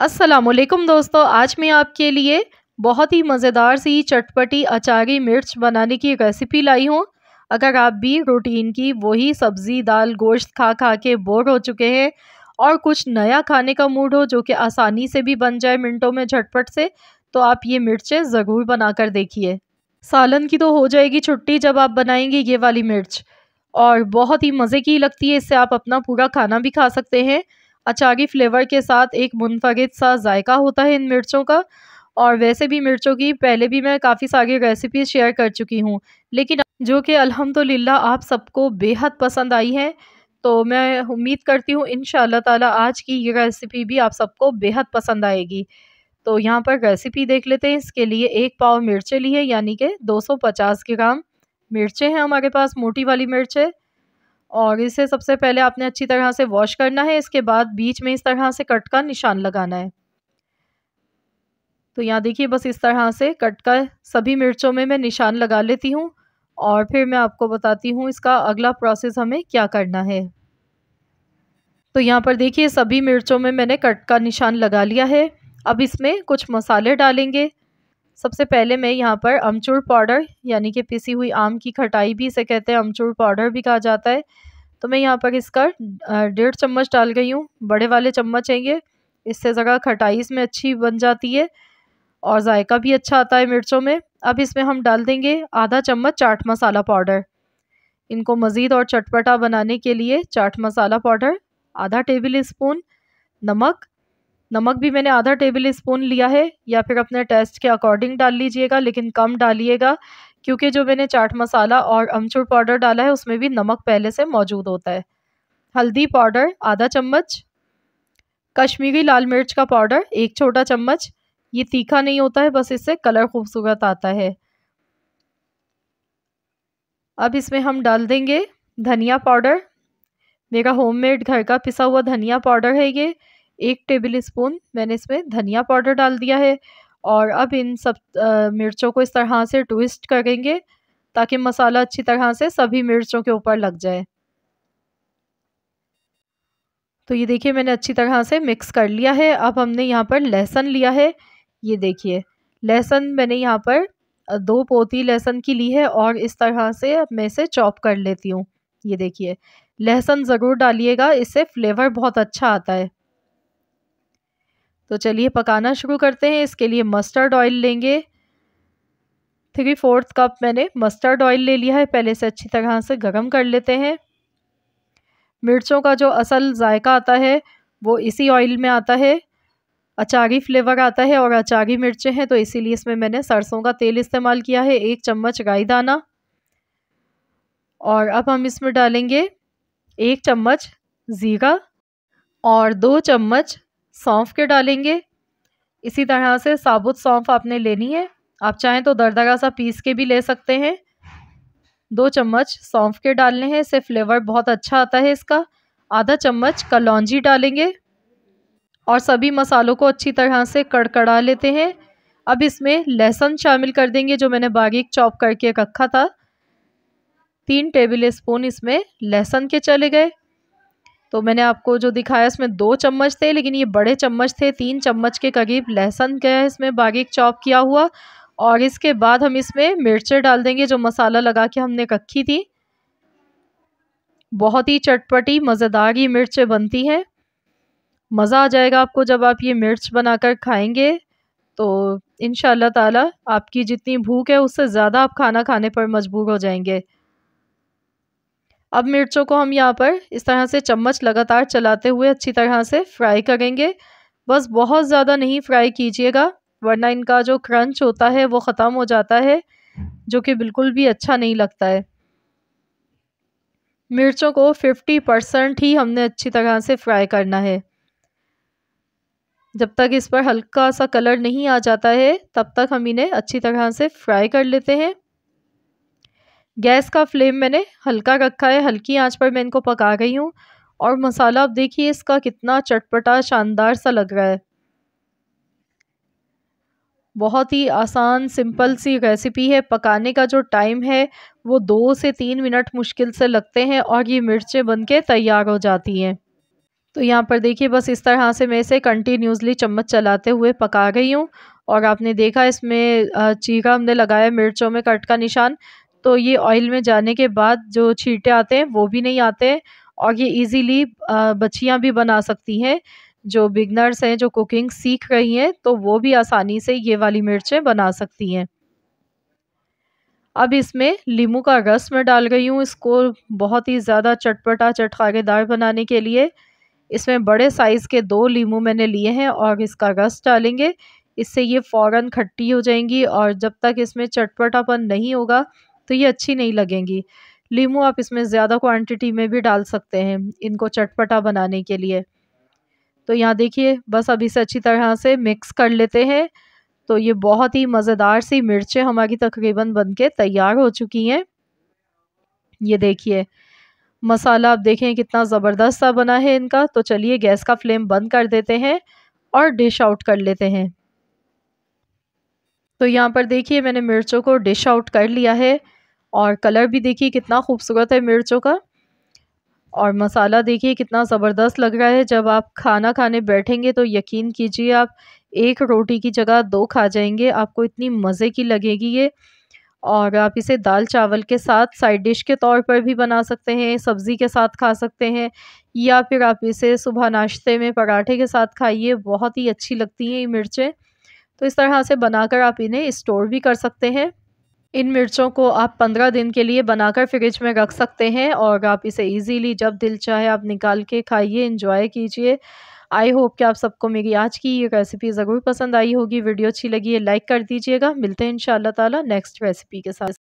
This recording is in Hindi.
असलकुम दोस्तों आज मैं आपके लिए बहुत ही मज़ेदार सी चटपटी अचारी मिर्च बनाने की रेसिपी लाई हूँ अगर आप भी रूटीन की वही सब्ज़ी दाल गोश्त खा खा के बोर हो चुके हैं और कुछ नया खाने का मूड हो जो कि आसानी से भी बन जाए मिनटों में झटपट से तो आप ये मिर्चें ज़रूर बना कर देखिए सालन की तो हो जाएगी छुट्टी जब आप बनाएंगे ये वाली मिर्च और बहुत ही मज़े की लगती है इससे आप अपना पूरा खाना भी खा सकते हैं अचागी फ्लेवर के साथ एक मुनफरद सा जायका होता है इन मिर्चों का और वैसे भी मिर्चों की पहले भी मैं काफ़ी सारी रेसिपी शेयर कर चुकी हूँ लेकिन जो कि अल्हम्दुलिल्लाह आप सबको बेहद पसंद आई है तो मैं उम्मीद करती हूँ इन ताला आज की ये रेसिपी भी आप सबको बेहद पसंद आएगी तो यहाँ पर रेसिपी देख लेते हैं इसके लिए एक पाव मिर्चें ली है यानी कि 250 ग्राम मिर्चें हैं हमारे पास मोटी वाली मिर्चें और इसे सबसे पहले आपने अच्छी तरह से वॉश करना है इसके बाद बीच में इस तरह से कट का निशान लगाना है तो यहाँ देखिए बस इस तरह से कट का सभी मिर्चों में मैं निशान लगा लेती हूँ और फिर मैं आपको बताती हूँ इसका अगला प्रोसेस हमें क्या करना है तो यहाँ पर देखिए सभी मिर्चों में मैंने कट का निशान लगा लिया है अब इसमें कुछ मसाले डालेंगे सबसे पहले मैं यहाँ पर अमचूर पाउडर यानी कि पिसी हुई आम की खटाई भी इसे कहते हैं अमचूर पाउडर भी कहा जाता है तो मैं यहाँ पर इसका डेढ़ चम्मच डाल गई हूँ बड़े वाले चम्मच हैं ये इससे ज़रा खटाई इसमें अच्छी बन जाती है और जायका भी अच्छा आता है मिर्चों में अब इसमें हम डाल देंगे आधा चम्मच चाट मसाला पाउडर इनको मज़ीद और चटपटा बनाने के लिए चाट मसाला पाउडर आधा टेबल स्पून नमक नमक भी मैंने आधा टेबल स्पून लिया है या फिर अपने टेस्ट के अकॉर्डिंग डाल लीजिएगा लेकिन कम डालिएगा क्योंकि जो मैंने चाट मसाला और अमचूर पाउडर डाला है उसमें भी नमक पहले से मौजूद होता है हल्दी पाउडर आधा चम्मच कश्मीरी लाल मिर्च का पाउडर एक छोटा चम्मच ये तीखा नहीं होता है बस इससे कलर खूबसूरत आता है अब इसमें हम डाल देंगे धनिया पाउडर मेरा होममेड घर का पिसा हुआ धनिया पाउडर है ये एक टेबल स्पून मैंने इसमें धनिया पाउडर डाल दिया है और अब इन सब मिर्चों को इस तरह से ट्विस्ट करेंगे ताकि मसाला अच्छी तरह से सभी मिर्चों के ऊपर लग जाए तो ये देखिए मैंने अच्छी तरह से मिक्स कर लिया है अब हमने यहाँ पर लहसुन लिया है ये देखिए लहसुन मैंने यहाँ पर दो पोती लहसुन की ली है और इस तरह से अब मैं इसे चॉप कर लेती हूँ ये देखिए लहसुन ज़रूर डालिएगा इससे फ्लेवर बहुत अच्छा आता है तो चलिए पकाना शुरू करते हैं इसके लिए मस्टर्ड ऑयल लेंगे थ्री फोर्थ कप मैंने मस्टर्ड ऑयल ले लिया है पहले से अच्छी तरह से गर्म कर लेते हैं मिर्चों का जो असल जायका आता है वो इसी ऑयल में आता है अचारी फ्लेवर आता है और अचारी मिर्चें हैं तो इसीलिए इसमें मैंने सरसों का तेल इस्तेमाल किया है एक चम्मच राई दाना और अब हम इसमें डालेंगे एक चम्मच ज़ीरा और दो चम्मच सौंफ के डालेंगे इसी तरह से साबुत सौंफ आपने लेनी है आप चाहें तो दरदरा सा पीस के भी ले सकते हैं दो चम्मच सौंफ के डालने हैं इससे फ्लेवर बहुत अच्छा आता है इसका आधा चम्मच कलौजी डालेंगे और सभी मसालों को अच्छी तरह से कड़कड़ा लेते हैं अब इसमें लहसुन शामिल कर देंगे जो मैंने बारीक चॉप करके रखा था तीन टेबल स्पून इसमें लहसुन के चले गए तो मैंने आपको जो दिखाया इसमें दो चम्मच थे लेकिन ये बड़े चम्मच थे तीन चम्मच के करीब लहसुन का इसमें बारीक चॉप किया हुआ और इसके बाद हम इसमें मिर्चें डाल देंगे जो मसाला लगा के हमने रखी थी बहुत ही चटपटी मज़ेदार ये मिर्चें बनती हैं मज़ा आ जाएगा आपको जब आप ये मिर्च बनाकर खाएंगे तो इन ताला आपकी जितनी भूख है उससे ज़्यादा आप खाना खाने पर मजबूर हो जाएंगे अब मिर्चों को हम यहाँ पर इस तरह से चम्मच लगातार चलाते हुए अच्छी तरह से फ्राई करेंगे बस बहुत ज़्यादा नहीं फ्राई कीजिएगा वरना इनका जो क्रंच होता है वो ख़त्म हो जाता है जो कि बिल्कुल भी अच्छा नहीं लगता है मिर्चों को 50 परसेंट ही हमने अच्छी तरह से फ्राई करना है जब तक इस पर हल्का सा कलर नहीं आ जाता है तब तक हम इन्हें अच्छी तरह से फ्राई कर लेते हैं गैस का फ्लेम मैंने हल्का रखा है हल्की आंच पर मैं इनको पका रही हूँ और मसाला आप देखिए इसका कितना चटपटा शानदार सा लग रहा है बहुत ही आसान सिंपल सी रेसिपी है पकाने का जो टाइम है वो दो से तीन मिनट मुश्किल से लगते हैं और ये मिर्चें बन के तैयार हो जाती हैं तो यहाँ पर देखिए बस इस तरह से मैं इसे कंटिन्यूसली चम्मच चलाते हुए पका रही हूँ और आपने देखा इसमें चीरा हमने लगाया मिर्चों में कट का निशान तो ये ऑयल में जाने के बाद जो छींटे आते हैं वो भी नहीं आते और ये इजीली बच्चियाँ भी बना सकती हैं जो बिगनर्स हैं जो कुकिंग सीख रही हैं तो वो भी आसानी से ये वाली मिर्चें बना सकती हैं अब इसमें लीमू का रस मैं डाल रही हूँ इसको बहुत ही ज़्यादा चटपटा चटखारेदार बनाने के लिए इसमें बड़े साइज़ के दो लीमू मैंने लिए हैं और इसका रस डालेंगे इससे ये फ़ौरन खट्टी हो जाएंगी और जब तक इसमें चटपटापन नहीं होगा तो ये अच्छी नहीं लगेंगी लीमू आप इसमें ज़्यादा क्वांटिटी में भी डाल सकते हैं इनको चटपटा बनाने के लिए तो यहाँ देखिए बस अब इसे अच्छी तरह से मिक्स कर लेते हैं तो ये बहुत ही मज़ेदार सी मिर्चें हमारी तकरीबन बन के तैयार हो चुकी हैं ये देखिए मसाला आप देखें कितना ज़बरदस्त सा बना है इनका तो चलिए गैस का फ्लेम बंद कर देते हैं और डिश आउट कर लेते हैं तो यहाँ पर देखिए मैंने मिर्चों को डिश आउट कर लिया है और कलर भी देखिए कितना खूबसूरत है मिर्चों का और मसाला देखिए कितना ज़बरदस्त लग रहा है जब आप खाना खाने बैठेंगे तो यकीन कीजिए आप एक रोटी की जगह दो खा जाएंगे आपको इतनी मज़े की लगेगी ये और आप इसे दाल चावल के साथ साइड डिश के तौर पर भी बना सकते हैं सब्ज़ी के साथ खा सकते हैं या फिर आप इसे सुबह नाश्ते में पराठे के साथ खाइए बहुत ही अच्छी लगती हैं ये मिर्चें तो इस तरह से बनाकर आप इन्हें स्टोर भी कर सकते हैं इन मिर्चों को आप 15 दिन के लिए बनाकर फ्रिज में रख सकते हैं और आप इसे इजीली जब दिल चाहे आप निकाल के खाइए इंजॉय कीजिए आई होप कि आप सबको मेरी आज की ये रेसिपी ज़रूर पसंद आई होगी वीडियो अच्छी लगी है लाइक कर दीजिएगा मिलते हैं इन ताला नेक्स्ट रेसिपी के साथ